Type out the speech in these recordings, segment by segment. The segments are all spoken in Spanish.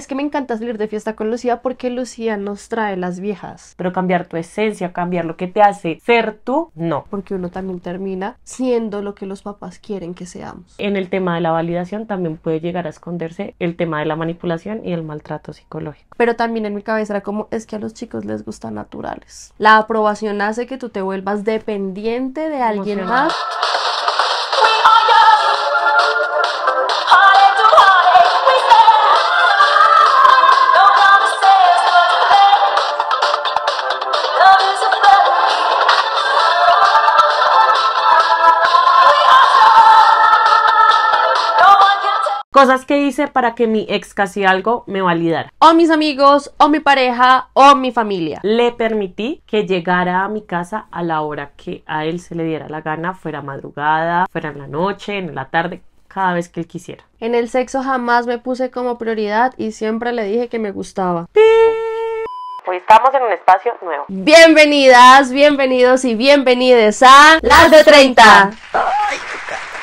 es que me encanta salir de fiesta con Lucía porque Lucía nos trae las viejas. Pero cambiar tu esencia, cambiar lo que te hace ser tú, no. Porque uno también termina siendo lo que los papás quieren que seamos. En el tema de la validación también puede llegar a esconderse el tema de la manipulación y el maltrato psicológico. Pero también en mi cabeza era como, es que a los chicos les gustan naturales. La aprobación hace que tú te vuelvas dependiente de alguien más. cosas que hice para que mi ex casi algo me validara. O mis amigos, o mi pareja, o mi familia. Le permití que llegara a mi casa a la hora que a él se le diera la gana, fuera madrugada, fuera en la noche, en la tarde, cada vez que él quisiera. En el sexo jamás me puse como prioridad y siempre le dije que me gustaba. Hoy pues estamos en un espacio nuevo. Bienvenidas, bienvenidos y bienvenidas a Las de 30.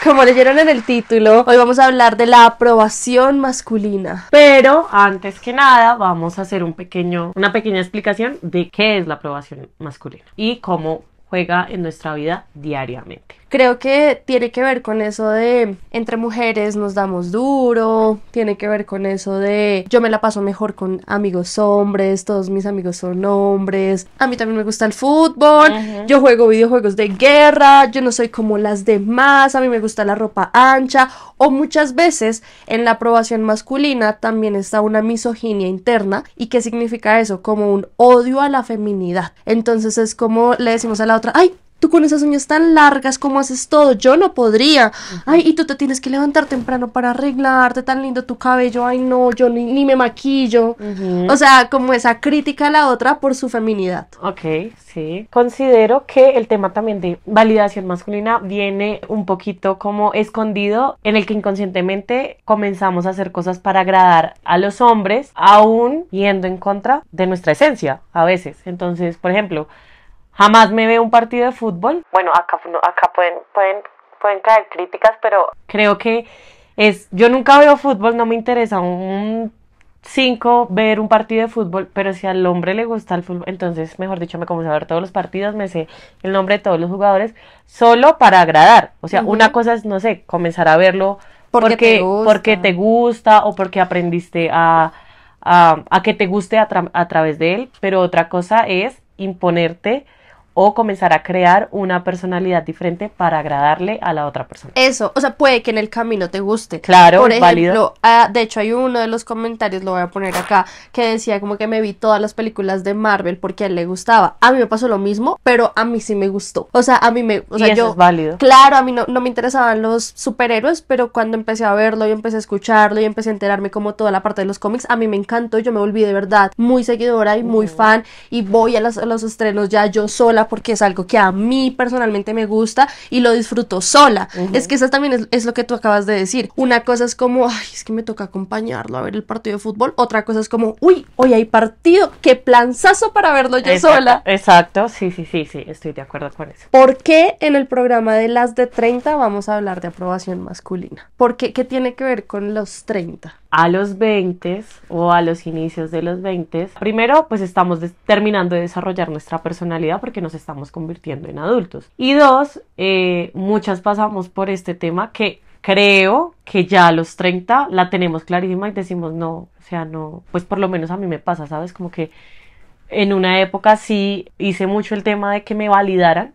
como leyeron en el título, hoy vamos a hablar de la aprobación masculina. Pero antes que nada, vamos a hacer un pequeño, una pequeña explicación de qué es la aprobación masculina y cómo juega en nuestra vida diariamente. Creo que tiene que ver con eso de entre mujeres nos damos duro, tiene que ver con eso de yo me la paso mejor con amigos hombres, todos mis amigos son hombres, a mí también me gusta el fútbol, yo juego videojuegos de guerra, yo no soy como las demás, a mí me gusta la ropa ancha o muchas veces en la aprobación masculina también está una misoginia interna y qué significa eso, como un odio a la feminidad. Entonces es como le decimos a la otra, ay, tú con esas uñas tan largas, ¿cómo haces todo? Yo no podría. Ay, y tú te tienes que levantar temprano para arreglarte tan lindo tu cabello. Ay, no, yo ni, me maquillo. O sea, como esa crítica a la otra por su feminidad. Ok, sí. Considero que el tema también de validación masculina viene un poquito como escondido en el que inconscientemente comenzamos a hacer cosas para agradar a los hombres, aún yendo en contra de nuestra esencia a veces. Entonces, por ejemplo, Jamás me veo un partido de fútbol. Bueno, acá, acá pueden, pueden, pueden caer críticas, pero creo que es, yo nunca veo fútbol, no me interesa un 5 ver un partido de fútbol, pero si al hombre le gusta el fútbol, entonces, mejor dicho, me comienzo a ver todos los partidos, me sé el nombre de todos los jugadores, solo para agradar. O sea, una cosa es, no sé, comenzar a verlo porque, porque, te, gusta. o porque aprendiste a, a, que te guste a través de él, pero otra cosa es imponerte o comenzar a crear una personalidad diferente para agradarle a la otra persona. Eso, o sea, puede que en el camino te guste. Claro, Por ejemplo, válido. Ah, de hecho hay uno de los comentarios, lo voy a poner acá, que decía como que me vi todas las películas de Marvel porque a él le gustaba. A mí me pasó lo mismo, pero a mí sí me gustó. O sea, a mí me... yo, es válido. Claro, a mí no, me interesaban los superhéroes, pero cuando empecé a verlo y empecé a escucharlo y empecé a enterarme como toda la parte de los cómics, a mí me encantó, yo me volví de verdad muy seguidora y muy mm. fan y voy a los estrenos ya yo sola porque es algo que a mí personalmente me gusta y lo disfruto sola. Es que eso también es, lo que tú acabas de decir. Una cosa es como, ay, es que me toca acompañarlo a ver el partido de fútbol. Otra cosa es como, uy, hoy hay partido, qué planzazo para verlo yo sola. Exacto, sí, sí, sí, sí, estoy de acuerdo con eso. ¿Por qué en el programa de las de 30 vamos a hablar de aprobación masculina? ¿Por qué? ¿qué tiene que ver con los 30? a los 20 o a los inicios de los 20, primero pues estamos terminando de desarrollar nuestra personalidad porque nos estamos convirtiendo en adultos. Y dos, eh, muchas pasamos por este tema que creo que ya a los 30 la tenemos clarísima y decimos no, o sea, no, pues por lo menos a mí me pasa, ¿sabes? Como que en una época sí hice mucho el tema de que me validaran,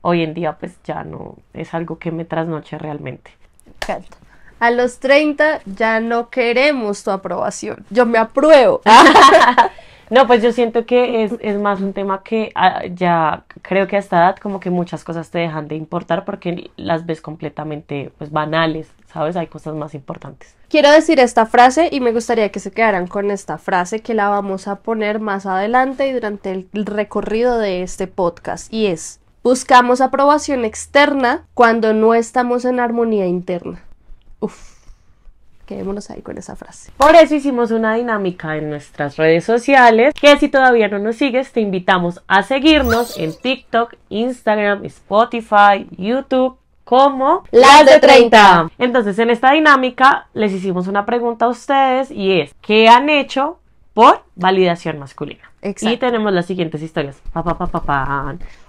hoy en día pues ya no es algo que me trasnoche realmente. Perfecto a los 30 ya no queremos tu aprobación. Yo me apruebo. no, pues yo siento que es, más un tema que ah, ya creo que a esta edad como que muchas cosas te dejan de importar porque las ves completamente pues banales, ¿sabes? Hay cosas más importantes. Quiero decir esta frase y me gustaría que se quedaran con esta frase que la vamos a poner más adelante y durante el recorrido de este podcast y es Buscamos aprobación externa cuando no estamos en armonía interna. Uf, quedémonos ahí con esa frase. Por eso hicimos una dinámica en nuestras redes sociales, que si todavía no nos sigues, te invitamos a seguirnos en TikTok, Instagram, Spotify, YouTube como las de 30. Entonces, en esta dinámica les hicimos una pregunta a ustedes y es, ¿qué han hecho por validación masculina? Y tenemos las siguientes historias. Pa,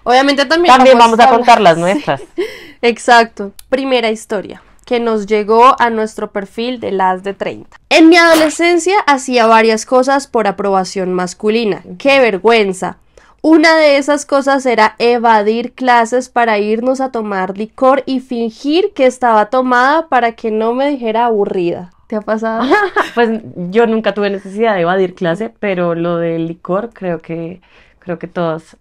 Obviamente también. También vamos a contar las nuestras. Exacto. Primera historia que nos llegó a nuestro perfil de las de 30. En mi adolescencia hacía varias cosas por aprobación masculina. ¡Qué vergüenza! Una de esas cosas era evadir clases para irnos a tomar licor y fingir que estaba tomada para que no me dijera aburrida. ¿Te ha pasado? pues yo nunca tuve necesidad de evadir clase, pero lo del licor creo que creo que todos,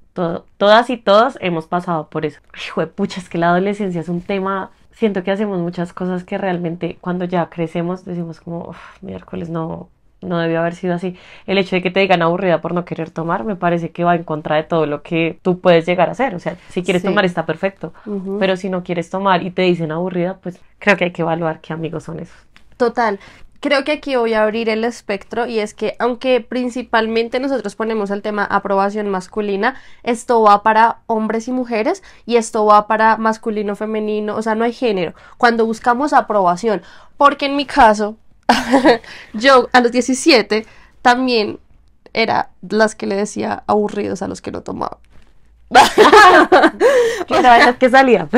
todas y todos hemos pasado por eso. de pucha, es que la adolescencia es un tema siento que hacemos muchas cosas que realmente cuando ya crecemos decimos como, miércoles no, no debió haber sido así. El hecho de que te digan aburrida por no querer tomar me parece que va en contra de todo lo que tú puedes llegar a hacer. O sea, si quieres tomar está perfecto, pero si no quieres tomar y te dicen aburrida, pues creo que hay que evaluar qué amigos son esos. Total, creo que aquí voy a abrir el espectro y es que aunque principalmente nosotros ponemos el tema aprobación masculina, esto va para hombres y mujeres y esto va para masculino, femenino, o sea, no hay género. Cuando buscamos aprobación, porque en mi caso, yo a los 17 también era las que le decía aburridos a los que no tomaban. a veces que salía.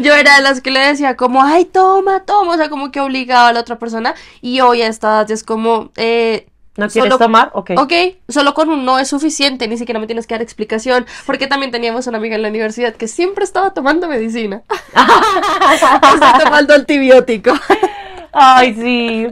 Yo era de las que le decía como, ay, toma, toma, o sea, como que obligaba a la otra persona. Y hoy ya esta edad es como, eh, ¿No quieres tomar? Ok. Ok, solo con un no es suficiente, ni siquiera me tienes que dar explicación, porque también teníamos una amiga en la universidad que siempre estaba tomando medicina. estaba tomando antibiótico. Ay, sí.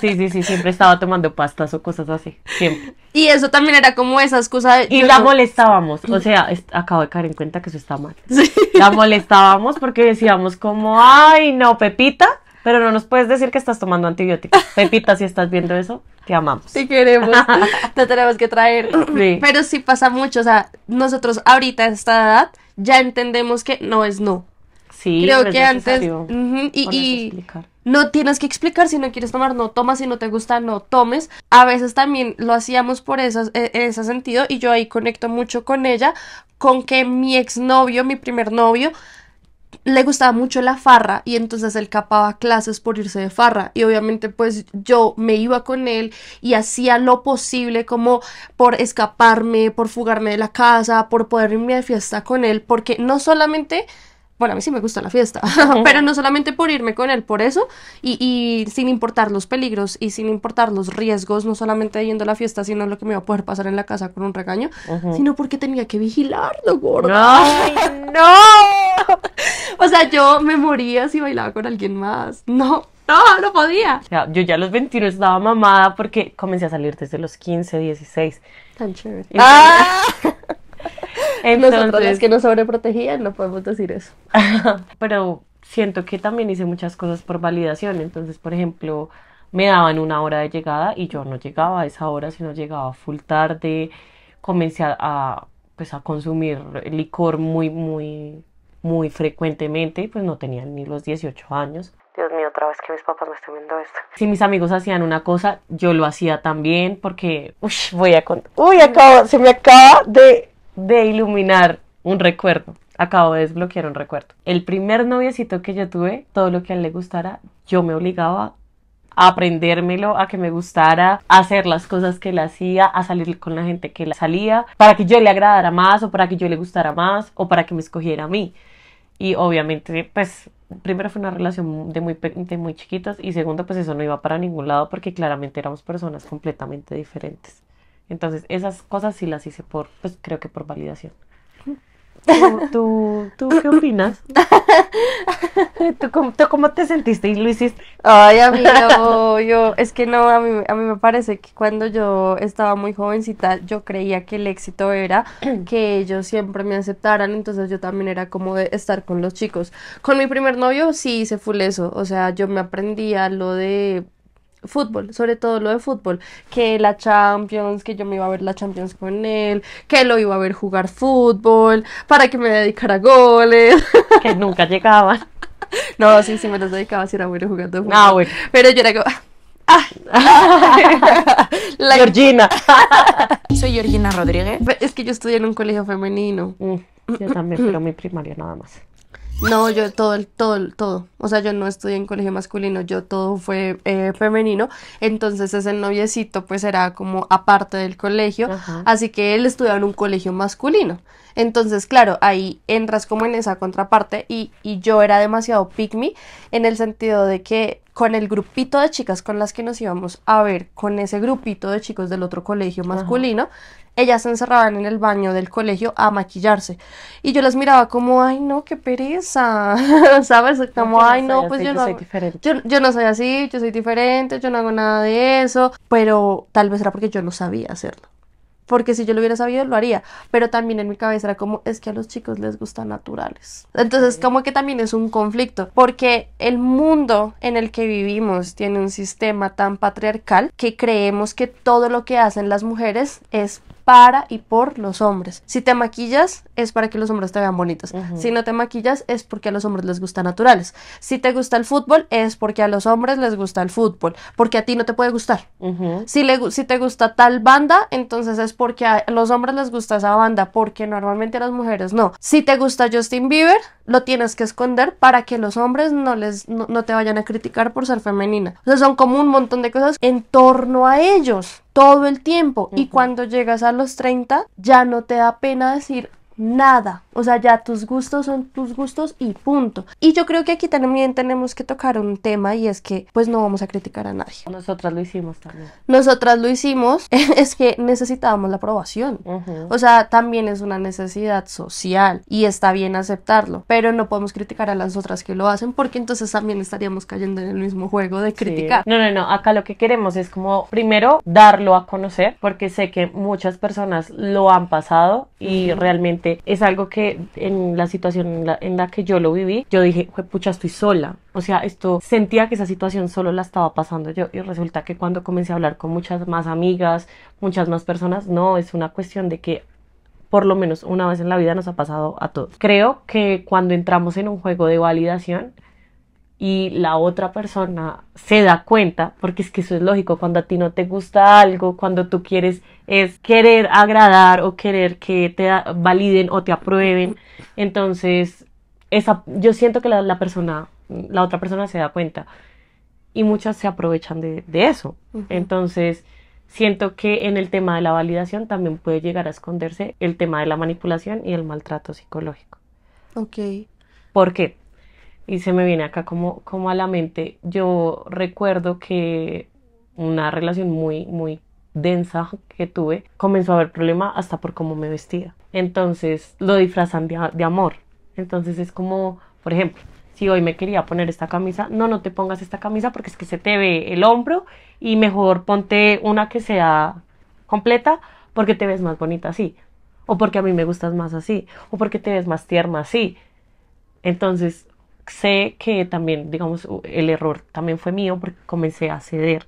Sí, sí, sí, siempre estaba tomando pastas o cosas así, siempre. Y eso también era como esa excusa. y la molestábamos, o sea, acabo de caer en cuenta que eso está mal. Sí. La molestábamos porque decíamos como, ay, no, Pepita, pero no nos puedes decir que estás tomando antibióticos. Pepita, si estás viendo eso, te amamos. Te queremos, te tenemos que traer. Pero sí pasa mucho, o sea, nosotros ahorita a esta edad ya entendemos que no es no. Sí, creo que antes. y, no tienes que explicar si no quieres tomar, no tomas, si no te gusta, no tomes. A veces también lo hacíamos por en e, ese sentido y yo ahí conecto mucho con ella, con que mi exnovio, mi primer novio, le gustaba mucho la farra y entonces él capaba clases por irse de farra y obviamente pues yo me iba con él y hacía lo posible como por escaparme, por fugarme de la casa, por poder irme de fiesta con él, porque no solamente bueno, a mí sí me gusta la fiesta, pero no solamente por irme con él por eso y, sin importar los peligros y sin importar los riesgos, no solamente yendo a la fiesta, sino lo que me iba a poder pasar en la casa con un regaño, sino porque tenía que vigilarlo, gordo. ¡Ay, no. o sea, yo me moría si bailaba con alguien más. No, no, no podía. yo ya a los 21 estaba mamada porque comencé a salir desde los 15, 16. Tan chévere. Ah. Entonces, Nosotros que nos sobreprotegían no podemos decir eso. Pero siento que también hice muchas cosas por validación. Entonces, por ejemplo, me daban una hora de llegada y yo no llegaba a esa hora, sino llegaba full tarde. Comencé a, a pues, consumir licor muy, muy, muy frecuentemente y pues no tenía ni los 18 años. Dios mío, otra vez que mis papás me están viendo esto. Si mis amigos hacían una cosa, yo lo hacía también porque, uy, voy a Uy, mm. acabo, se me acaba de de iluminar un recuerdo. Acabo de desbloquear un recuerdo. El primer noviecito que yo tuve, todo lo que a él le gustara, yo me obligaba a aprendérmelo, a que me gustara, a hacer las cosas que él hacía, a salir con la gente que él salía, para que yo le agradara más o para que yo le gustara más o para que me escogiera a mí. Y obviamente, pues, primero fue una relación de muy, de muy chiquitas y segundo, pues eso no iba para ningún lado porque claramente éramos personas completamente diferentes. Entonces, esas cosas sí las hice por, pues creo que por validación. ¿Tú, qué opinas? ¿Tú, cómo, te sentiste y lo hiciste? Ay, a yo, es que no, a mí, a mí me parece que cuando yo estaba muy jovencita, yo creía que el éxito era que ellos siempre me aceptaran, entonces yo también era como de estar con los chicos. Con mi primer novio sí hice full eso, o sea, yo me aprendía lo de fútbol, sobre todo lo de fútbol, que la Champions, que yo me iba a ver la Champions con él, que lo iba a ver jugar fútbol, para que me dedicara a goles. Que nunca llegaban. No, sí, sí me los dedicaba si era bueno jugando ah, fútbol. Pero yo era como... Ah, ah". Georgina. Soy Georgina Rodríguez. Es que yo estudié en un colegio femenino. Mm, yo también, pero mi primaria nada más. No, yo todo, todo, todo. O sea, yo no estudié en colegio masculino, yo todo fue eh, femenino. Entonces ese noviecito pues era como aparte del colegio. Así que él estudiaba en un colegio masculino. Entonces, claro, ahí entras como en esa contraparte y, y yo era demasiado pick en el sentido de que con el grupito de chicas con las que nos íbamos a ver, con ese grupito de chicos del otro colegio masculino, ellas se encerraban en el baño del colegio a maquillarse. Y yo las miraba como, ay, no, qué pereza, ¿sabes? Como, ay, no, pues yo no. Soy diferente. Yo, no soy así, yo soy diferente, yo no hago nada de eso. Pero tal vez era porque yo no sabía hacerlo. Porque si yo lo hubiera sabido, lo haría. Pero también en mi cabeza era como, es que a los chicos les gustan naturales. Entonces, como que también es un conflicto. Porque el mundo en el que vivimos tiene un sistema tan patriarcal que creemos que todo lo que hacen las mujeres es para y por los hombres. Si te maquillas es para que los hombres te vean bonitos. Si no te maquillas es porque a los hombres les gusta naturales. Si te gusta el fútbol es porque a los hombres les gusta el fútbol, porque a ti no te puede gustar. si, si te gusta tal banda, entonces es porque a los hombres les gusta esa banda, porque normalmente a las mujeres no. Si te gusta Justin Bieber, lo tienes que esconder para que los hombres no, les, no, te vayan a criticar por ser femenina. O sea, son como un montón de cosas en torno a ellos todo el tiempo. Y cuando llegas a los 30, ya no te da pena decir, nada. O sea, ya tus gustos son tus gustos y punto. Y yo creo que aquí también tenemos que tocar un tema y es que pues no vamos a criticar a nadie. Nosotras lo hicimos también. Nosotras lo hicimos, es que necesitábamos la aprobación. O sea, también es una necesidad social y está bien aceptarlo, pero no podemos criticar a las otras que lo hacen porque entonces también estaríamos cayendo en el mismo juego de criticar. No, no, no, acá lo que queremos es como primero darlo a conocer porque sé que muchas personas lo han pasado y realmente es algo que en la situación en la, en la que yo lo viví, yo dije, pucha, estoy sola. O sea, esto sentía que esa situación solo la estaba pasando yo y resulta que cuando comencé a hablar con muchas más amigas, muchas más personas, no, es una cuestión de que por lo menos una vez en la vida nos ha pasado a todos. Creo que cuando entramos en un juego de validación, y la otra persona se da cuenta, porque es que eso es lógico, cuando a ti no te gusta algo, cuando tú quieres es querer agradar o querer que te validen o te aprueben, entonces esa, yo siento que la, persona, la otra persona se da cuenta y muchas se aprovechan de, eso. Entonces, siento que en el tema de la validación también puede llegar a esconderse el tema de la manipulación y el maltrato psicológico. Ok. ¿Por qué? y se me viene acá como, como a la mente, yo recuerdo que una relación muy, muy densa que tuve, comenzó a haber problema hasta por cómo me vestía. Entonces lo disfrazan de, de, amor. Entonces es como, por ejemplo, si hoy me quería poner esta camisa, no, no te pongas esta camisa porque es que se te ve el hombro y mejor ponte una que sea completa porque te ves más bonita así. O porque a mí me gustas más así. O porque te ves más tierna así. Entonces sé que también, digamos, el error también fue mío porque comencé a ceder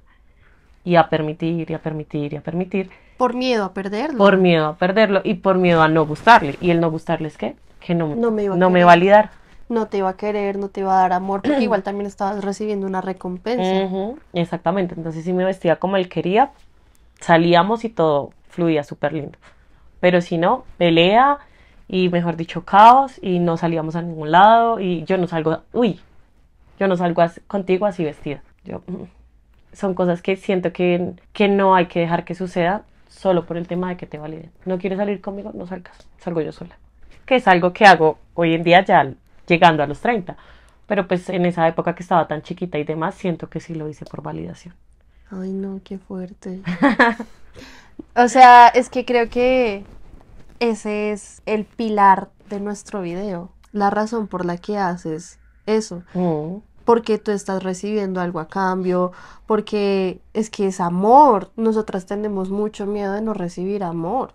y a permitir y a permitir y a permitir. Por miedo a perderlo. Por miedo a perderlo y por miedo a no gustarle. ¿Y el no gustarle es qué? Que no, no, me, no va a validar. No te va a querer, no te va a dar amor, porque igual también estabas recibiendo una recompensa. exactamente, entonces si me vestía como él quería, salíamos y todo fluía súper lindo. Pero si no, pelea, y mejor dicho caos y no salíamos a ningún lado y yo no salgo, uy, yo no salgo contigo así vestida. Yo, mm, son cosas que siento que, que no hay que dejar que suceda solo por el tema de que te validen. No quieres salir conmigo, no salgas, salgo yo sola. Que es algo que hago hoy en día ya llegando a los 30. Pero pues en esa época que estaba tan chiquita y demás, siento que sí lo hice por validación. Ay, no, qué fuerte. o sea, es que creo que ese es el pilar de nuestro video, la razón por la que haces eso. Mm. Porque tú estás recibiendo algo a cambio, porque es que es amor. Nosotras tenemos mucho miedo de no recibir amor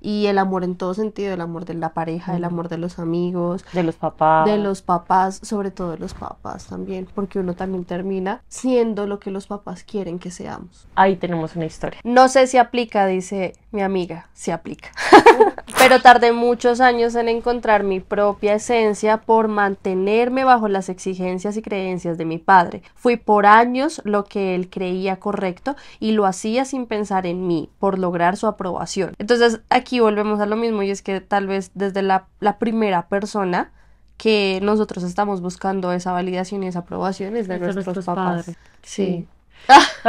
y el amor en todo sentido, el amor de la pareja, el amor de los amigos, de los papás, de los papás, sobre todo de los papás también, porque uno también termina siendo lo que los papás quieren que seamos. Ahí tenemos una historia. No sé si aplica, dice mi amiga, si aplica. Pero tardé muchos años en encontrar mi propia esencia por mantenerme bajo las exigencias y creencias de mi padre. Fui por años lo que él creía correcto y lo hacía sin pensar en mí, por lograr su aprobación. Entonces, aquí aquí volvemos a lo mismo y es que tal vez desde la, primera persona que nosotros estamos buscando esa validación y esa aprobación es de, nuestros, papás. Sí.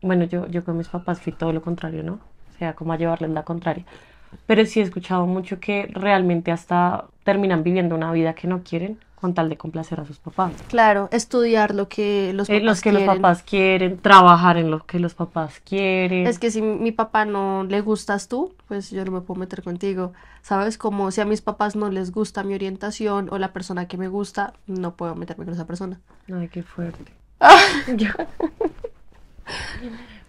bueno, yo, yo con mis papás fui todo lo contrario, ¿no? O sea, como a llevarles la contraria. Pero sí he escuchado mucho que realmente hasta terminan viviendo una vida que no quieren con tal de complacer a sus papás. Claro, estudiar lo que los eh, papás Lo que los papás quieren, trabajar en lo que los papás quieren. Es que si mi papá no le gustas tú, pues yo no me puedo meter contigo. ¿Sabes? Como si a mis papás no les gusta mi orientación o la persona que me gusta, no puedo meterme con esa persona. Ay, qué fuerte. Ah.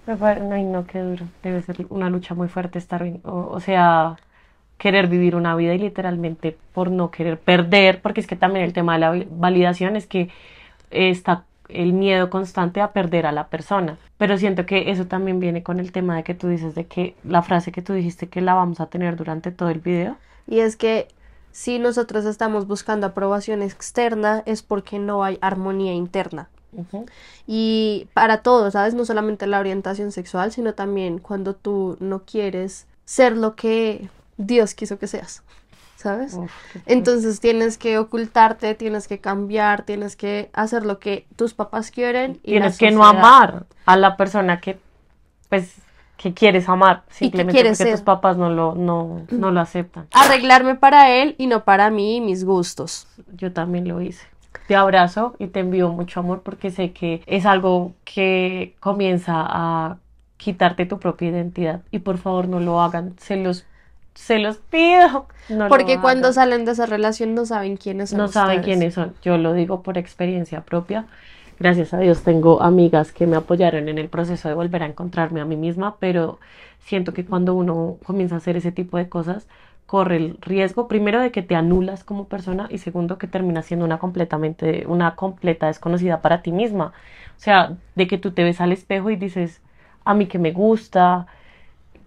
Ay, no, qué duro. Debe ser una lucha muy fuerte estar, o sea, querer vivir una vida y literalmente por no querer perder, porque es que también el tema de la validación es que está el miedo constante a perder a la persona. Pero siento que eso también viene con el tema de que tú dices de que la frase que tú dijiste que la vamos a tener durante todo el video. Y es que si nosotros estamos buscando aprobación externa es porque no hay armonía interna. Y para todo, ¿sabes? No solamente la orientación sexual, sino también cuando tú no quieres ser lo que Dios quiso que seas, ¿sabes? Entonces tienes que ocultarte, tienes que cambiar, tienes que hacer lo que tus papás quieren. Y tienes que no amar a la persona que, pues, que quieres amar, simplemente porque tus papás no lo, no, no lo aceptan. Arreglarme para él y no para mí y mis gustos. Yo también lo hice. Te abrazo y te envío mucho amor porque sé que es algo que comienza a quitarte tu propia identidad y por favor no lo hagan, se los se los pido. Porque cuando salen de esa relación no saben quiénes son. No saben quiénes son. Yo lo digo por experiencia propia. Gracias a Dios tengo amigas que me apoyaron en el proceso de volver a encontrarme a mí misma, pero siento que cuando uno comienza a hacer ese tipo de cosas, corre el riesgo primero de que te anulas como persona y segundo que terminas siendo una completamente una completa desconocida para ti misma. O sea, de que tú te ves al espejo y dices, a mí que me gusta,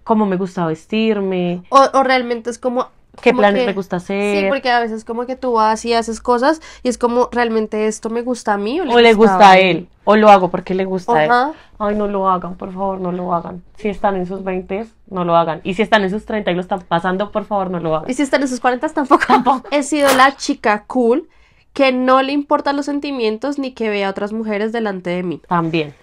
cómo me gusta vestirme. O, realmente es como... ¿Qué planes me gusta hacer? Sí, porque a veces como que tú vas y haces cosas y es como, ¿realmente esto me gusta a mí? O le, gusta a él? O lo hago porque le gusta a él. Ay, no lo hagan, por favor, no lo hagan. Si están en sus 20, no lo hagan. Y si están en sus 30 y lo están pasando, por favor, no lo hagan. Y si están en sus 40, tampoco. Tampoco. He sido la chica cool que no le importan los sentimientos ni que vea a otras mujeres delante de mí. También,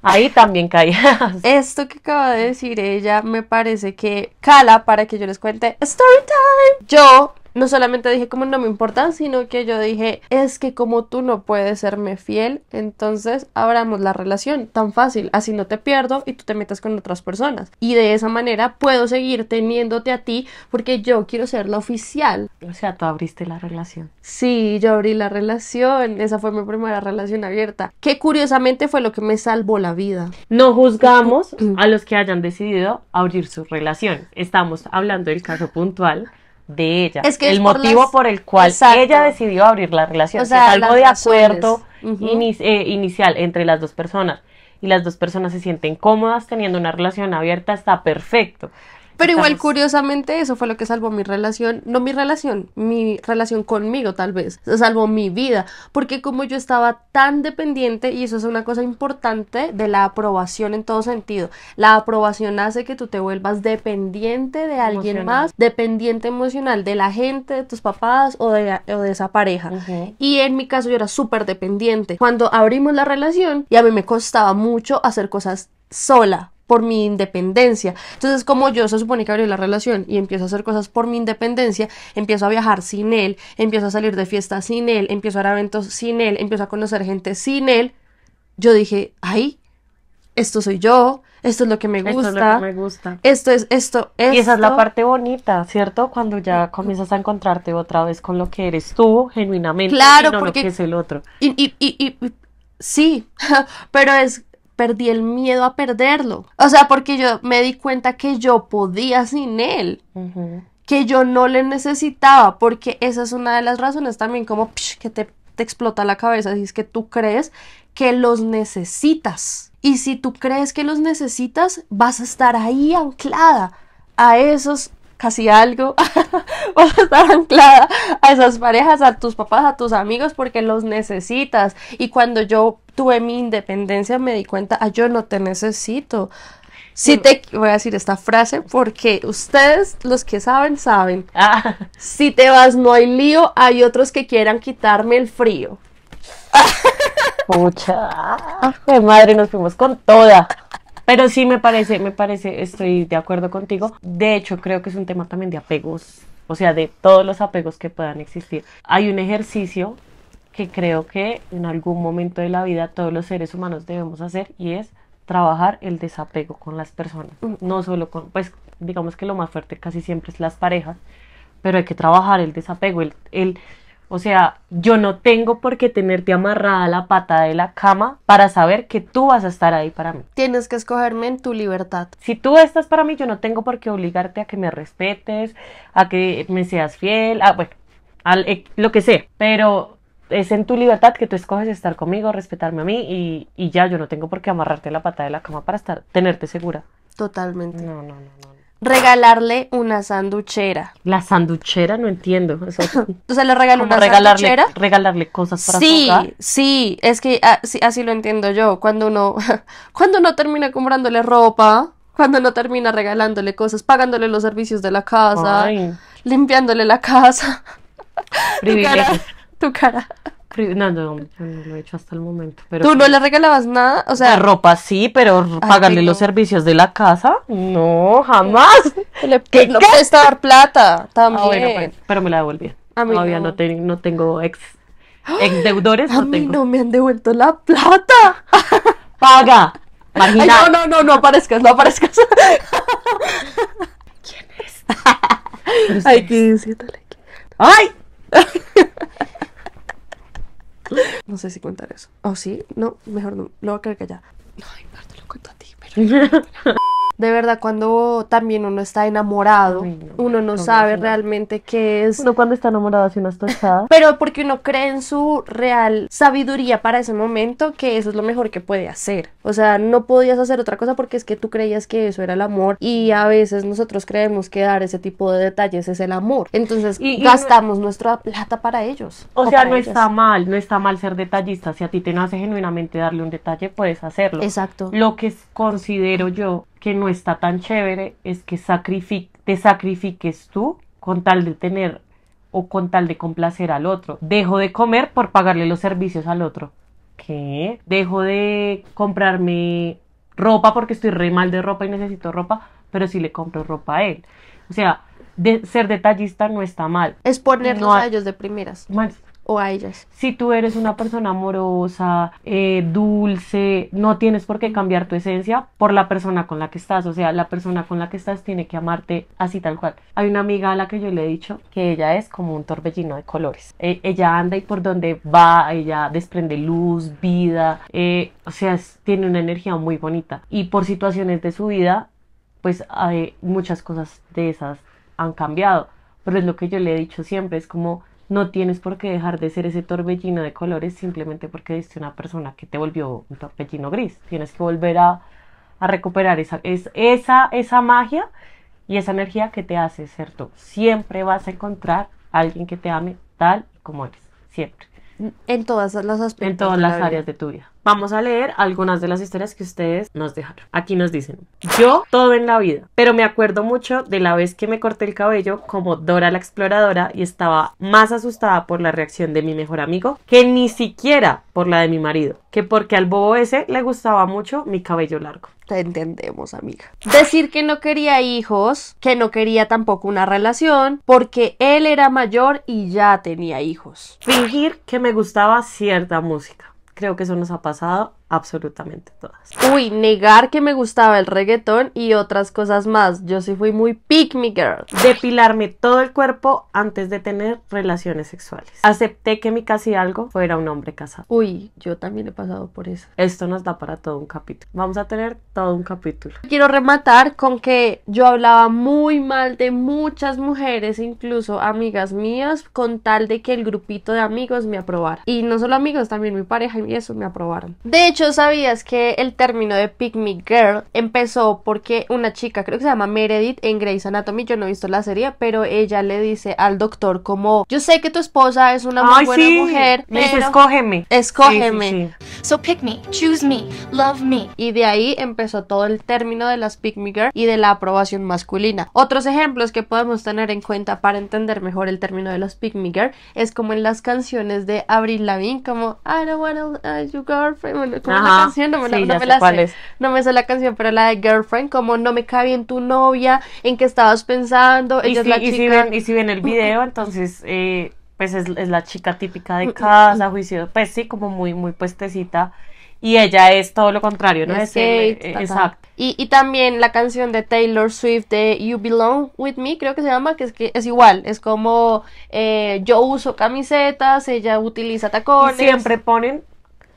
ahí también caías. Esto que acaba de decir ella me parece que cala para que yo les cuente story time. Yo no solamente dije como no me importa, sino que yo dije, es que como tú no puedes serme fiel, entonces abramos la relación tan fácil, así no te pierdo y tú te metas con otras personas. Y de esa manera puedo seguir teniéndote a ti porque yo quiero ser la oficial. O sea, tú abriste la relación. Sí, yo abrí la relación, esa fue mi primera relación abierta, que curiosamente fue lo que me salvó la vida. No juzgamos mm. a los que hayan decidido abrir su relación. Estamos hablando del caso puntual de ella, es que el motivo por, el cual ella decidió abrir la relación, es algo de acuerdo eh, inicial entre las dos personas y las dos personas se sienten cómodas teniendo una relación abierta, está perfecto. Pero igual, curiosamente, eso fue lo que salvó mi relación, no mi relación, mi relación conmigo tal vez, salvó mi vida, porque como yo estaba tan dependiente, y eso es una cosa importante, de la aprobación en todo sentido, la aprobación hace que tú te vuelvas dependiente de alguien más, dependiente emocional de la gente, de tus papás o de, esa pareja. Y en mi caso yo era súper dependiente. Cuando abrimos la relación, y a mí me costaba mucho hacer cosas sola por mi independencia. Entonces, como yo se supone que abrí la relación y empiezo a hacer cosas por mi independencia, empiezo a viajar sin él, empiezo a salir de fiesta sin él, empiezo a ir a eventos sin él, empiezo a conocer gente sin él, yo dije, ay, esto soy yo, esto es lo que me gusta. Esto es me gusta. Esto es esto, Y esa es la parte bonita, ¿cierto? Cuando ya comienzas a encontrarte otra vez con lo que eres tú, genuinamente, claro, y no lo que es el otro. Y, y sí, pero es perdí el miedo a perderlo. O sea, porque yo me di cuenta que yo podía sin él. Que yo no le necesitaba, porque esa es una de las razones también como que te, te explota la cabeza. Si es que tú crees que los necesitas. Y si tú crees que los necesitas, vas a estar ahí anclada a esos casi algo, vas a estar anclada a esas parejas, a tus papás, a tus amigos, porque los necesitas. Y cuando yo tuve mi independencia me di cuenta, ah, yo no te necesito. Si te voy a decir esta frase porque ustedes, los que saben, saben. Ah. Si te vas, no hay lío. Hay otros que quieran quitarme el frío. Pucha. madre, nos fuimos con toda. Pero sí me parece, me parece, estoy de acuerdo contigo. De hecho, creo que es un tema también de apegos, o sea, de todos los apegos que puedan existir. Hay un ejercicio que creo que en algún momento de la vida todos los seres humanos debemos hacer y es trabajar el desapego con las personas, no solo con, pues digamos que lo más fuerte casi siempre es las parejas, pero hay que trabajar el desapego, el, el o sea, yo no tengo por qué tenerte amarrada a la pata de la cama para saber que tú vas a estar ahí para mí. Tienes que escogerme en tu libertad. Si tú estás para mí, yo no tengo por qué obligarte a que me respetes, a que me seas fiel, a, ah, bueno, lo que sea. Pero es en tu libertad que tú escoges estar conmigo, respetarme a mí y, ya yo no tengo por qué amarrarte a la pata de la cama para estar, tenerte segura. Totalmente. no, no. no regalarle una sanduchera. La sanduchera, no entiendo. o sea, le regaló una regalarle, sanduchera. Regalarle cosas para Sí, sí, es que así lo entiendo yo. Cuando uno, cuando termina comprándole ropa, cuando uno termina regalándole cosas, pagándole los servicios de la casa, limpiándole la casa. tu cara. No, no, no, no lo he hecho hasta el momento. ¿Tú no le regalabas nada? O sea, la ropa sí, pero ah, pagarle los servicios de la casa. No, jamás. Le, ¿Qué, no plata ah, también. pero, me la devolví. Todavía no, no tengo ex ex deudores a no mí no me han devuelto la plata. Paga. no, no, no, no aparezcas, no aparezcas. ¿Quién es? Ay, que Ay. No sé si contar eso. ¿O sí? No, mejor no. Lo voy a quedar callada. No, no lo cuento a ti, pero... de verdad cuando también uno está enamorado, uno no, sabe realmente qué es. No cuando está enamorado hace está estochada Pero porque uno cree en su real sabiduría para ese momento, que eso es lo mejor que puede hacer. O sea, no podías hacer otra cosa porque es que tú creías que eso era el amor y a veces nosotros creemos que dar ese tipo de detalles es el amor. Entonces gastamos nuestra plata para ellos. O, sea, no está mal, no está mal ser detallista. Si a ti te nace genuinamente darle un detalle, puedes hacerlo. Exacto. Lo que considero yo no está tan chévere es que te sacrifiques tú con tal de tener o con tal de complacer al otro. Dejo de comer por pagarle los servicios al otro. ¿Qué? Dejo de comprarme ropa porque estoy re mal de ropa y necesito ropa, pero sí le compro ropa a él. O sea, de ser detallista no está mal. Es ponernos a ellos de primeras a ellas. Si tú eres una persona amorosa, eh, dulce, no tienes por qué cambiar tu esencia por la persona con la que estás. O sea, la persona con la que estás tiene que amarte así tal cual. Hay una amiga a la que yo le he dicho que ella es como un torbellino de colores. Eh, ella anda y por donde va, ella desprende luz, vida. Eh, o sea, tiene una energía muy bonita. Y por situaciones de su vida, pues hay muchas cosas de esas han cambiado. Pero es lo que yo le he dicho siempre, es como no tienes por qué dejar de ser ese torbellino de colores simplemente porque viste una persona que te volvió un torbellino gris. Tienes que volver a, recuperar esa, es, esa, esa magia y esa energía que te hace ser tú. Siempre vas a encontrar alguien que te ame tal como eres. Siempre. En todas las aspectos. las áreas de tu vida. Vamos a leer algunas de las historias que ustedes nos dejaron. Aquí nos dicen, yo todo en la vida, pero me acuerdo mucho de la vez que me corté el cabello como Dora la exploradora y estaba más asustada por la reacción de mi mejor amigo que ni siquiera por la de mi marido, que porque al bobo ese le gustaba mucho mi cabello largo. Te entendemos, amiga. Decir que no quería hijos, que no quería tampoco una relación, porque él era mayor y ya tenía hijos. Fingir que me gustaba cierta música creo que eso nos ha pasado absolutamente todas. Uy, negar que me gustaba el reggaetón y otras cosas más. Yo sí fui muy pick me girl. Depilarme todo el cuerpo antes de tener relaciones sexuales. Acepté que mi casi algo fuera un hombre casado. Uy, yo también he pasado por eso. Esto nos da para todo un capítulo. Vamos a tener todo un capítulo. Quiero rematar con que yo hablaba muy mal de muchas mujeres, incluso amigas mías, con tal de que el grupito de amigos me aprobara. Y no solo amigos, también mi pareja y eso me aprobaron. De hecho, yo ¿sabías que el término de Pick Me Girl empezó porque una chica, creo que se llama Meredith, en Grey's Anatomy, yo no he visto la serie, pero ella le dice al doctor como, yo sé que tu esposa es una muy buena mujer, pero... Dice, escógeme. Escógeme. so pick me, choose me, love me. Y de ahí empezó todo el término de las Pick Me Girl y de la aprobación masculina. Otros ejemplos que podemos tener en cuenta para entender mejor el término de las Pick Me Girl es como en las canciones de Avril Lavigne, como I don't wanna you girlfriend, no me, la, la canción, pero la de Girlfriend, como no me cae en tu novia, en qué estabas pensando. y, si, la ven, y si ven el video, entonces. Eh, pues es, la chica típica de casa, juicio, pues sí, como muy, muy puestecita y ella es todo lo contrario, ¿no? Es, eh, exacto. Y, también la canción de Taylor Swift de You Belong With Me, creo que se llama, que es, que es igual, es como eh, yo uso camisetas, ella utiliza tacones. Siempre ponen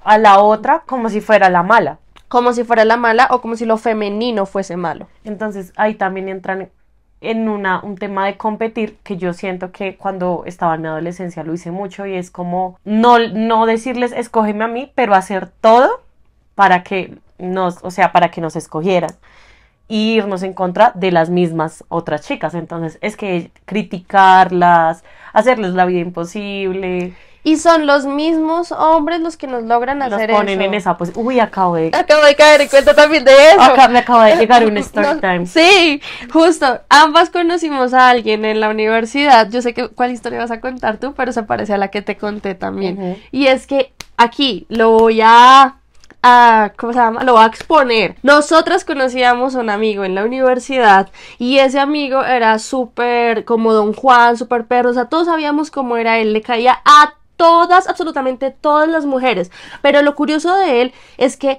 a la otra como si fuera la mala. Como si fuera la mala o como si lo femenino fuese malo. Entonces ahí también entran en una, un tema de competir que yo siento que cuando estaba en mi adolescencia lo hice mucho y es como no, no decirles escógeme a mí, pero hacer todo para que nos, o sea, para que nos escogieran y irnos en contra de las mismas otras chicas. Entonces es que criticarlas, hacerles la vida imposible. Y son los mismos hombres los que nos logran hacer eso. Nos ponen en esa pues, uy, acabo de... Acabo de caer en cuenta también de eso. Acabo me acaba de llegar un story time. Sí, justo. Ambas conocimos a alguien en la universidad. Yo sé que cuál historia vas a contar tú, pero se parece a la que te conté también. Y es que aquí lo voy a ¿cómo se llama? Lo va a exponer. Nosotras conocíamos a un amigo en la universidad y ese amigo era súper como Don Juan, súper perro, o sea, todos sabíamos cómo era él, le caía a todas, absolutamente todas las mujeres. Pero lo curioso de él es que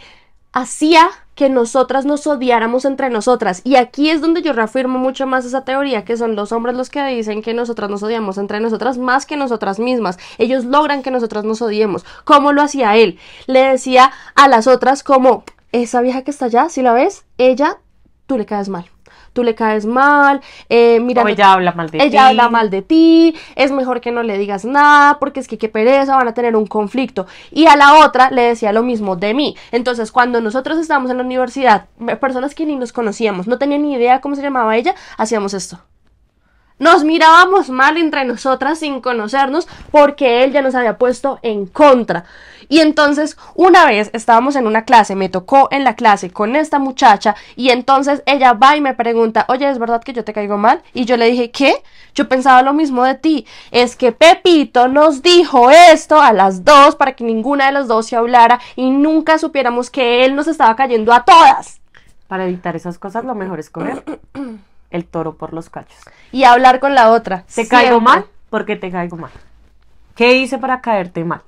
hacía que nosotras nos odiáramos entre nosotras. Y aquí es donde yo reafirmo mucho más esa teoría, que son los hombres los que dicen que nosotras nos odiamos entre nosotras más que nosotras mismas. Ellos logran que nosotras nos odiemos. ¿Cómo lo hacía él? Le decía a las otras como, esa vieja que está allá, si la ves, ella, tú le caes mal tú le caes mal, eh, mira... ella habla mal de ti. Ella habla mal de ti, es mejor que no le digas nada, porque es que qué pereza, van a tener un conflicto. Y a la otra le decía lo mismo de mí. Entonces, cuando nosotros estábamos en la universidad, personas que ni nos conocíamos, no tenían ni idea cómo se llamaba ella, hacíamos esto. Nos mirábamos mal entre nosotras sin conocernos porque él ya nos había puesto en contra. Y entonces una vez estábamos en una clase, me tocó en la clase con esta muchacha y entonces ella va y me pregunta, oye, ¿es verdad que yo te caigo mal? Y yo le dije, ¿qué? Yo pensaba lo mismo de ti. Es que Pepito nos dijo esto a las dos para que ninguna de las dos se hablara y nunca supiéramos que él nos estaba cayendo a todas. Para evitar esas cosas lo mejor es comer el toro por los cachos. Y hablar con la otra. ¿Te caigo mal? Porque te caigo mal. ¿Qué hice para caerte mal?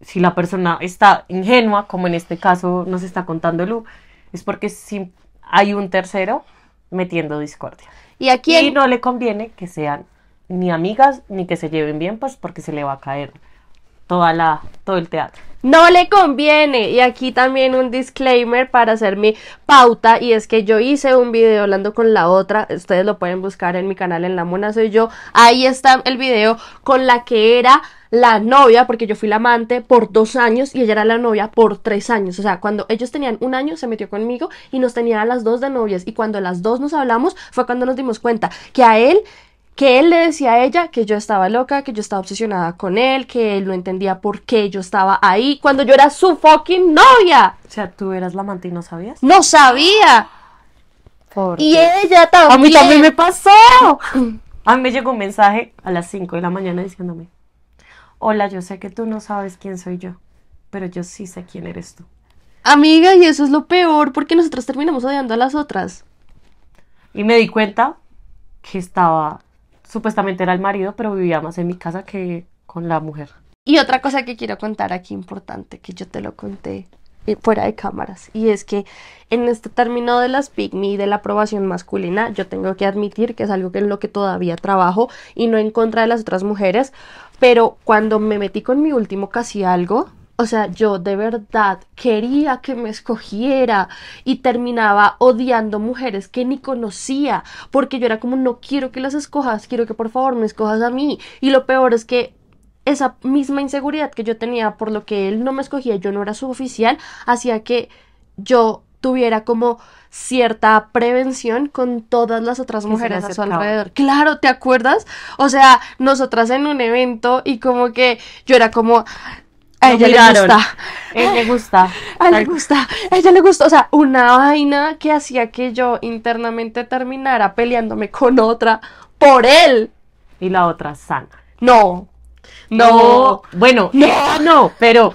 si la persona está ingenua, como en este caso nos está contando Lu, es porque si hay un tercero metiendo discordia. Y aquí no le conviene que sean ni amigas ni que se lleven bien, pues porque se le va a caer toda la todo el teatro. No le conviene. Y aquí también un disclaimer para hacer mi pauta. Y es que yo hice un video hablando con la otra. Ustedes lo pueden buscar en mi canal en La Mona Soy Yo. Ahí está el video con la que era la novia, porque yo fui la amante por dos años y ella era la novia por tres años. O sea, cuando ellos tenían un año se metió conmigo y nos tenía a las dos de novias. Y cuando las dos nos hablamos fue cuando nos dimos cuenta que a él que él le decía a ella que yo estaba loca, que yo estaba obsesionada con él, que él no entendía por qué yo estaba ahí cuando yo era su fucking novia. O sea, tú eras la amante y no sabías. No sabía. Y ella también. A mí también me pasó. a mí me llegó un mensaje a las 5 de la mañana diciéndome, hola, yo sé que tú no sabes quién soy yo, pero yo sí sé quién eres tú. Amiga, y eso es lo peor, porque nosotras terminamos odiando a las otras. Y me di cuenta que estaba, supuestamente era el marido, pero vivía más en mi casa que con la mujer. Y otra cosa que quiero contar aquí importante, que yo te lo conté eh, fuera de cámaras. Y es que en este término de las PICMI y de la aprobación masculina, yo tengo que admitir que es algo que en lo que todavía trabajo y no en contra de las otras mujeres, pero cuando me metí con mi último casi algo, o sea, yo de verdad quería que me escogiera y terminaba odiando mujeres que ni conocía, porque yo era como, no quiero que las escojas, quiero que por favor me escojas a mí. Y lo peor es que esa misma inseguridad que yo tenía por lo que él no me escogía, yo no era su oficial, hacía que yo tuviera como cierta prevención con todas las otras mujeres a su alrededor. Claro, ¿te acuerdas? O sea, nosotras en un evento y como que yo era como... A ella le gusta. Él eh, le gusta. A ella le gusta. A ella le gusta. O sea, una vaina que hacía que yo internamente terminara peleándome con otra por él. Y la otra sana. No. No. Bueno, no. no, pero.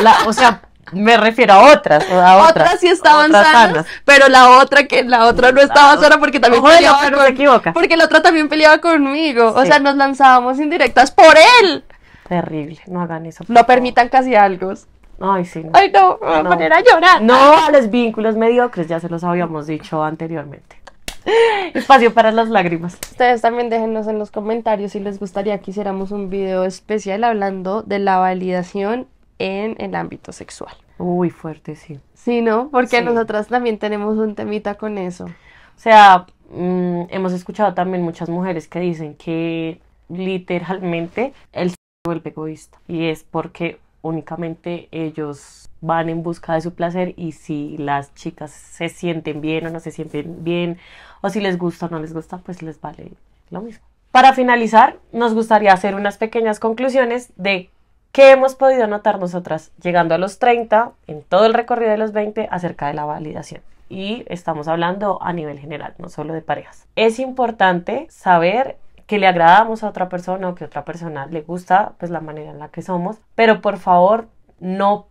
La, o sea, me refiero a otras, a otras. sí estaban sanas, pero la otra que la otra no estaba sana porque también peleaba porque la otra también peleaba conmigo, o sea, nos lanzábamos indirectas por él. Terrible, no hagan eso. No permitan casi algo. Ay, sí. No. Ay, no, me voy a poner a llorar. No, los vínculos mediocres, ya se los habíamos dicho anteriormente. Espacio para las lágrimas. Ustedes también déjennos en los comentarios si les gustaría que hiciéramos un video especial hablando de la validación en el ámbito sexual. Uy, fuerte, sí. Sí, ¿no? Porque nosotras también tenemos un temita con eso. O sea, mm, hemos escuchado también muchas mujeres que dicen que literalmente el se vuelve egoísta. Y es porque únicamente ellos van en busca de su placer y si las chicas se sienten bien o no se sienten bien, o si les gusta o no les gusta, pues les vale lo mismo. Para finalizar, nos gustaría hacer unas pequeñas conclusiones de ¿Qué hemos podido notar nosotras llegando a los 30, en todo el recorrido de los 20, acerca de la validación? Y estamos hablando a nivel general, no solo de parejas. Es importante saber que le agradamos a otra persona o que otra persona le gusta pues la manera en la que somos, pero por favor no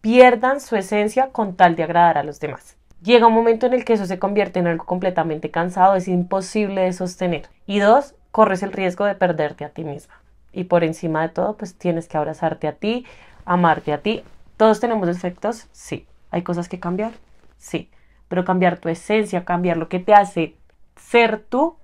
pierdan su esencia con tal de agradar a los demás. Llega un momento en el que eso se convierte en algo completamente cansado, es imposible de sostener. Y dos, corres el riesgo de perderte a ti misma. Y por encima de todo, pues tienes que abrazarte a ti, amarte a ti. ¿Todos tenemos defectos? Sí. ¿Hay cosas que cambiar? Sí. Pero cambiar tu esencia, cambiar lo que te hace ser tú,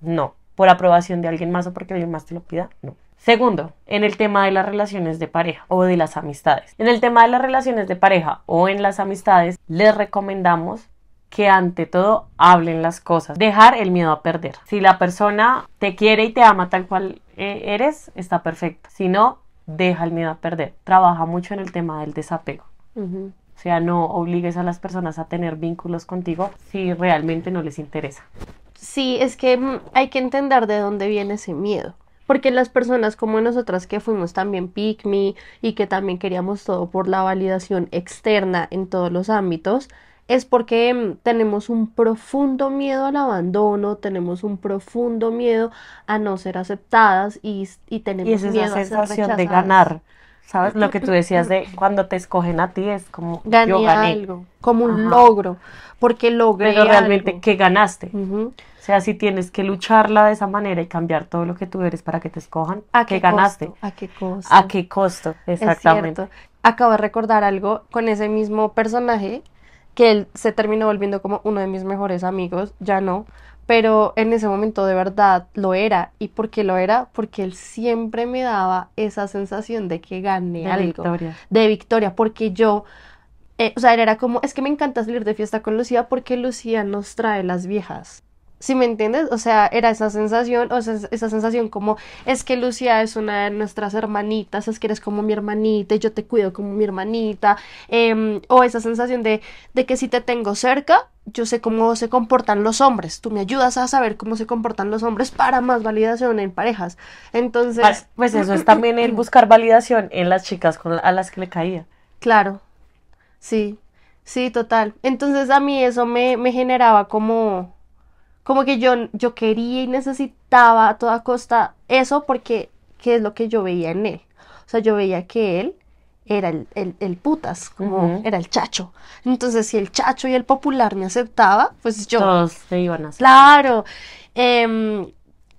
no. Por aprobación de alguien más o porque alguien más te lo pida, no. Segundo, en el tema de las relaciones de pareja o de las amistades. En el tema de las relaciones de pareja o en las amistades, les recomendamos que ante todo hablen las cosas, dejar el miedo a perder. Si la persona te quiere y te ama tal cual eh, eres, está perfecto. Si no, deja el miedo a perder. Trabaja mucho en el tema del desapego. O sea, no obligues a las personas a tener vínculos contigo si realmente no les interesa. Sí, es que mm, hay que entender de dónde viene ese miedo porque las personas como nosotras que fuimos también pick me y que también queríamos todo por la validación externa en todos los ámbitos, es porque mm, tenemos un profundo miedo al abandono, tenemos un profundo miedo a no ser aceptadas y, y tenemos esa sensación de ganar. ¿Sabes? Lo que tú decías de cuando te escogen a ti es como gané algo, como un logro, porque logré Pero realmente, que ¿qué ganaste? O sea, si tienes que lucharla de esa manera y cambiar todo lo que tú eres para que te escojan, ¿a qué, ganaste? ¿A qué costo? ¿A qué costo? Exactamente. Acabo de recordar algo con ese mismo personaje que él se terminó volviendo como uno de mis mejores amigos, ya no, pero en ese momento de verdad lo era. ¿Y por qué lo era? Porque él siempre me daba esa sensación de que gané de algo. Victoria. De victoria, porque yo... Eh, o sea, él era como, es que me encanta salir de fiesta con Lucía porque Lucía nos trae las viejas. ¿sí me entiendes? O sea, era esa sensación, o sea, esa sensación como, es que Lucía es una de nuestras hermanitas, es que eres como mi hermanita, yo te cuido como mi hermanita, em, o esa sensación de, de que si te tengo cerca, yo sé cómo se comportan los hombres, tú me ayudas a saber cómo se comportan los hombres para más validación en parejas. Entonces... pues eso es también el buscar validación en las chicas a las que le caía. Claro, sí, sí, total. Entonces a mí eso me generaba como como que yo, yo quería y necesitaba a toda costa eso porque ¿qué es lo que yo veía en él? O sea, yo veía que él era el, putas, como era el chacho. Entonces, si el chacho y el popular me aceptaba, pues yo... Todos se iban a aceptar. Claro. Em,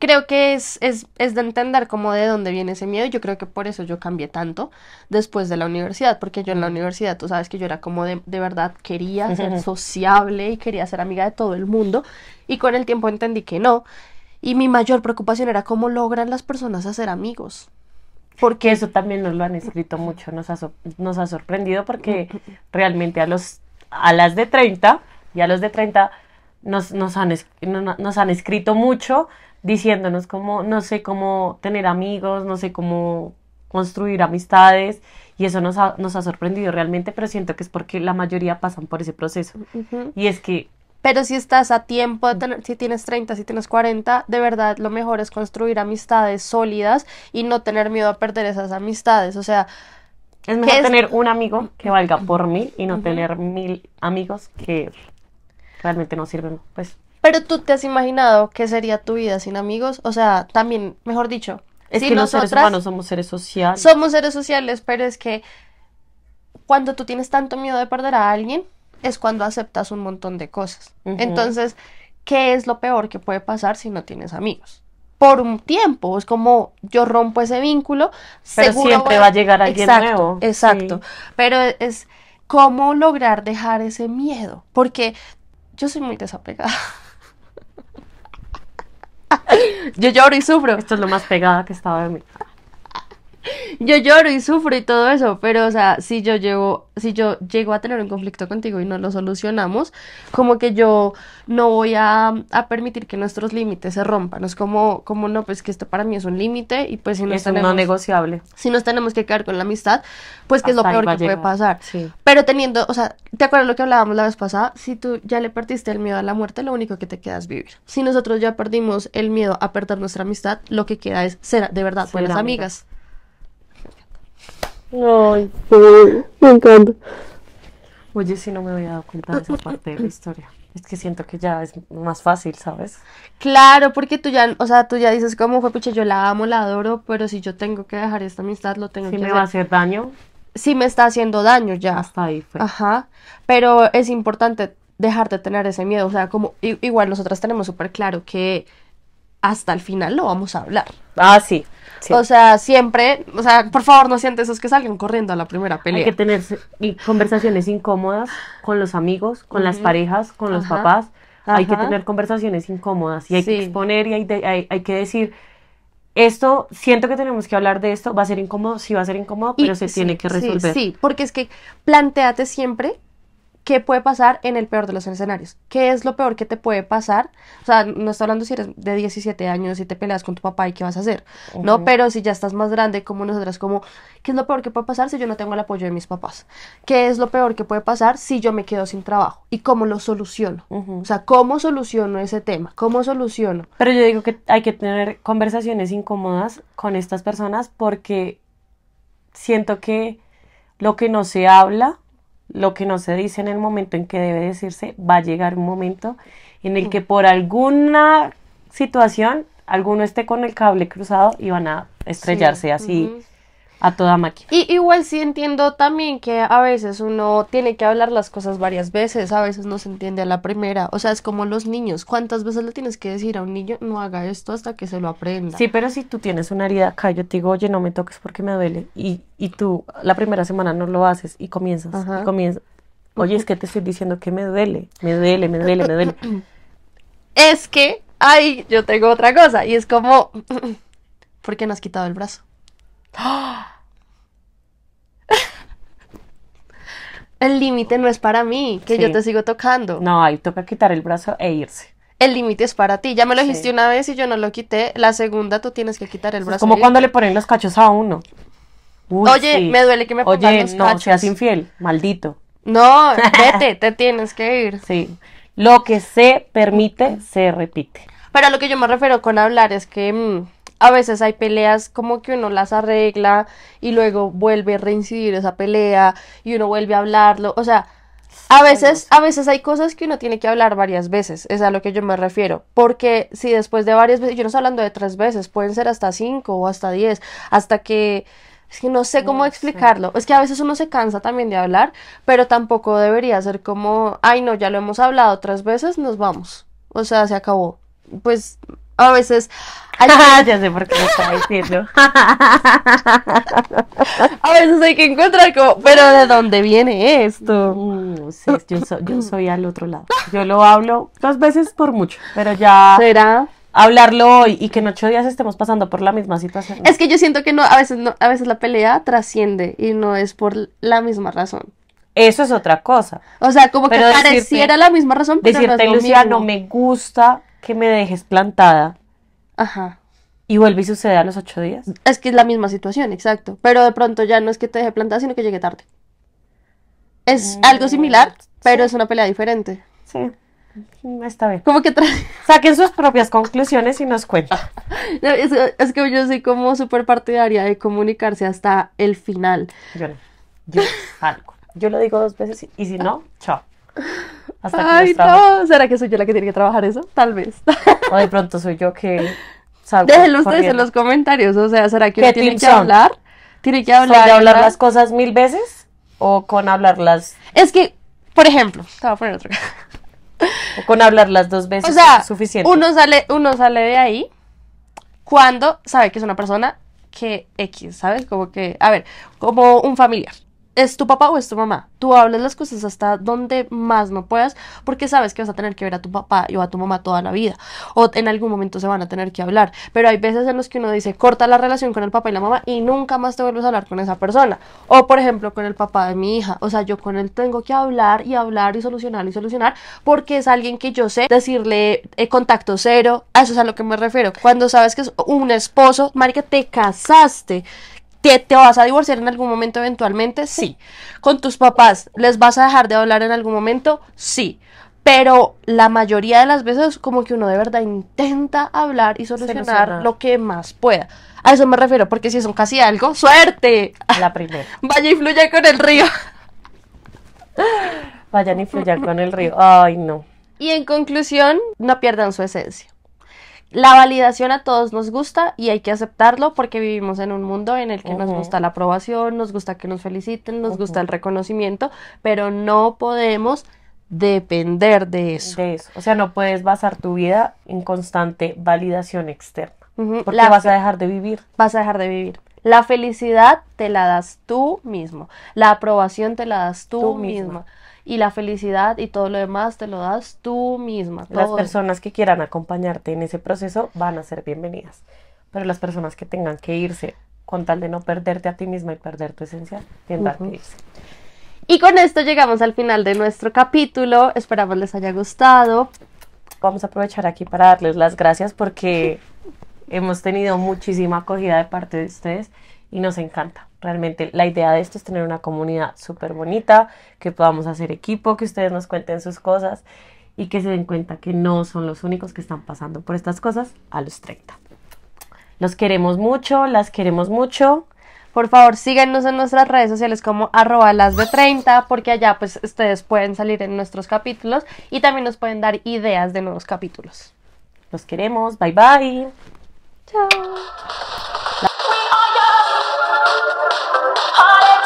creo que es, es, de entender como de dónde viene ese miedo. Yo creo que por eso yo cambié tanto después de la universidad, porque yo en la universidad, tú sabes que yo era como de, verdad quería ser sociable y quería ser amiga de todo el mundo, y con el tiempo entendí que no. Y mi mayor preocupación era cómo logran las personas hacer amigos. Porque eso también nos lo han escrito mucho, nos ha, nos ha sorprendido porque realmente a, los, a las de 30 y a los de 30 nos, han, nos han escrito mucho diciéndonos como no sé cómo tener amigos, no sé cómo construir amistades y eso nos ha, sorprendido realmente, pero siento que es porque la mayoría pasan por ese proceso. Y es que... Pero si estás a tiempo, si tienes 30, si tienes 40, de verdad lo mejor es construir amistades sólidas y no tener miedo a perder esas amistades. O sea, es mejor tener un amigo que valga por mil y no tener mil amigos que realmente no sirven, pues. Pero tú te has imaginado qué sería tu vida sin amigos, o sea, también, mejor dicho, es que los seres humanos somos seres sociales. Somos seres sociales, pero es que cuando tú tienes tanto miedo de perder a alguien, es cuando aceptas un montón de cosas. Entonces, ¿qué es lo peor que puede pasar si no tienes amigos? Por un tiempo, es como yo rompo ese vínculo, pero siempre va a llegar alguien nuevo. Exacto, pero es cómo lograr dejar ese miedo, porque yo soy muy desapegada. Yo lloro y sufro. Esto es lo más pegada que estaba de mí. yo lloro y sufro y todo eso, pero o sea, si yo llevo, si yo llego a tener un conflicto contigo y no lo solucionamos, como que yo no voy a, permitir que nuestros límites se rompan. Es como, como no, pues que esto para mí es un límite y pues si no es tenemos, no negociable. Si nos tenemos que quedar con la amistad, pues que es lo peor que puede pasar. Pero teniendo, o sea, ¿te acuerdas lo que hablábamos la vez pasada? Si tú ya le perdiste el miedo a la muerte, lo único que te queda es vivir. Si nosotros ya perdimos el miedo a perder nuestra amistad, lo que queda es ser de verdad buenas amigas. Ay, me encanta. Oye, si no me había dado cuenta de esa parte de la historia. Es que siento que ya es más fácil, ¿sabes? Claro, porque tú ya, o sea, tú ya dices cómo fue, pucha, yo la amo, la adoro, pero si yo tengo que dejar esta amistad, lo tengo que hacer. Si me va a hacer daño. Sí me está haciendo daño ya. Hasta ahí fue. Ajá. Pero es importante dejar de tener ese miedo, o sea, como igual nosotras tenemos súper claro que hasta el final lo vamos a hablar. Ah, sí. O sea, siempre, o sea, por favor no sientes esos que salgan corriendo a la primera pelea. Hay que tener conversaciones incómodas con los amigos, con las parejas, con los papás. Hay que tener conversaciones incómodas y hay que exponer y hay, que decir, esto, siento que tenemos que hablar de esto, va a ser incómodo, sí va a ser incómodo, pero se tiene que resolver. Sí, porque es que planteate siempre ¿qué puede pasar en el peor de los escenarios? ¿Qué es lo peor que te puede pasar? O sea, no estoy hablando si eres de 17 años y te peleas con tu papá y qué vas a hacer, ¿no? Pero si ya estás más grande como nosotras, como, ¿qué es lo peor que puede pasar si yo no tengo el apoyo de mis papás? ¿Qué es lo peor que puede pasar si yo me quedo sin trabajo? ¿Y cómo lo soluciono? O sea, ¿cómo soluciono ese tema? ¿Cómo soluciono? Pero yo digo que hay que tener conversaciones incómodas con estas personas porque siento que lo que no se habla lo que no se dice en el momento en que debe decirse, va a llegar un momento en el que por alguna situación alguno esté con el cable cruzado y van a estrellarse así a toda máquina. Y igual sí entiendo también que a veces uno tiene que hablar las cosas varias veces, a veces no se entiende a la primera, o sea, es como los niños, ¿cuántas veces le tienes que decir a un niño no haga esto hasta que se lo aprenda? Sí, pero si tú tienes una herida acá, yo te digo, oye, no me toques porque me duele, y, tú la primera semana no lo haces y comienzas, y comienzas, oye, es que te estoy diciendo que me duele, me duele, me duele, me duele. es que, ay, yo tengo otra cosa, y es como, ¿por qué no has quitado el brazo? El límite no es para mí, que yo te sigo tocando. No, ahí toca quitar el brazo e irse. El límite es para ti. Ya me lo dijiste una vez y yo no lo quité. La segunda tú tienes que quitar el brazo. como cuando le ponen los cachos a uno. Oye, me duele que me pongan Oye, no, seas infiel, maldito. No, vete, te tienes que ir. Sí. Lo que se permite, se repite. Pero a lo que yo me refiero con hablar es que mm, a veces hay peleas como que uno las arregla y luego vuelve a reincidir esa pelea y uno vuelve a hablarlo, o sea, a veces, a veces hay cosas que uno tiene que hablar varias veces, es a lo que yo me refiero, porque si después de varias veces, yo no estoy hablando de tres veces, pueden ser hasta cinco o hasta diez, hasta que es que no sé cómo explicarlo. Es que a veces uno se cansa también de hablar, pero tampoco debería ser como, ay no, ya lo hemos hablado tres veces, nos vamos. O sea, se acabó. Pues a veces... Hay ah, ya sé por qué estaba diciendo. a veces hay que encontrar como, pero ¿de dónde viene esto? Uh, yo, yo soy al otro lado. Yo lo hablo dos veces por mucho, pero ya... ¿Será? hablarlo hoy y que en ocho días estemos pasando por la misma situación. Es que yo siento que no, a veces no, a veces la pelea trasciende y no es por la misma razón. Eso es otra cosa. O sea, como que pareciera la misma razón, pero decirte, no no me gusta que me dejes plantada. Ajá. Y vuelve y sucede a los ocho días. Es que es la misma situación, exacto. Pero de pronto ya no es que te deje plantada, sino que llegue tarde. Es mm. algo similar, pero es una pelea diferente. Sí. Está bien. Como que saquen sus propias conclusiones y nos cuentan. es, que yo soy como súper partidaria de comunicarse hasta el final. Yo lo digo dos veces y si no, chao. Hasta Ay, no, ¿será que soy yo la que tiene que trabajar eso? Tal vez. O de pronto soy yo que Déjenlo ustedes en los comentarios, o sea, ¿será que uno tiene que hablar? ¿Tiene que hablar? hablar las cosas mil veces o con hablarlas...? Es que, por ejemplo, te voy a poner otro O con hablarlas dos veces o sea, suficiente. Uno sale, uno sale de ahí cuando sabe que es una persona que X, ¿sabes? Como que, a ver, como un familiar es tu papá o es tu mamá. Tú hables las cosas hasta donde más no puedas porque sabes que vas a tener que ver a tu papá y a tu mamá toda la vida o en algún momento se van a tener que hablar. Pero hay veces en los que uno dice, corta la relación con el papá y la mamá y nunca más te vuelves a hablar con esa persona. O por ejemplo con el papá de mi hija. O sea, yo con él tengo que hablar y hablar y solucionar y solucionar porque es alguien que yo sé decirle eh, contacto cero. A eso es a lo que me refiero. Cuando sabes que es un esposo, marica, te casaste ¿Te, vas a divorciar en algún momento eventualmente? Sí. ¿Con tus papás les vas a dejar de hablar en algún momento? Sí. Pero la mayoría de las veces como que uno de verdad intenta hablar y solucionar lo que más pueda. A eso me refiero, porque si son casi algo, suerte. La primera. Vaya y fluya con el río. Vayan y fluyan con el río. Ay, no. Y en conclusión, no pierdan su esencia. La validación a todos nos gusta y hay que aceptarlo porque vivimos en un mundo en el que nos gusta la aprobación, nos gusta que nos feliciten, nos gusta el reconocimiento, pero no podemos depender de eso. O sea, no puedes basar tu vida en constante validación externa. Porque vas a dejar de vivir. Vas a dejar de vivir. La felicidad te la das tú mismo. La aprobación te la das tú, mismo. misma y la felicidad y todo lo demás te lo das tú misma. Las personas que quieran acompañarte en ese proceso van a ser bienvenidas, pero las personas que tengan que irse con tal de no perderte a ti misma y perder tu esencia, tendrán que irse. Y con esto llegamos al final de nuestro capítulo. Esperamos les haya gustado. Vamos a aprovechar aquí para darles las gracias porque hemos tenido muchísima acogida de parte de ustedes y nos encanta. Realmente la idea de esto es tener una comunidad súper bonita, que podamos hacer equipo, que ustedes nos cuenten sus cosas y que se den cuenta que no son los únicos que están pasando por estas cosas a los 30. Los queremos mucho, las queremos mucho. Por favor, síguenos en nuestras redes sociales como arroba de 30, porque allá pues ustedes pueden salir en nuestros capítulos y también nos pueden dar ideas de nuevos capítulos. Los queremos, bye bye. Chao. heart.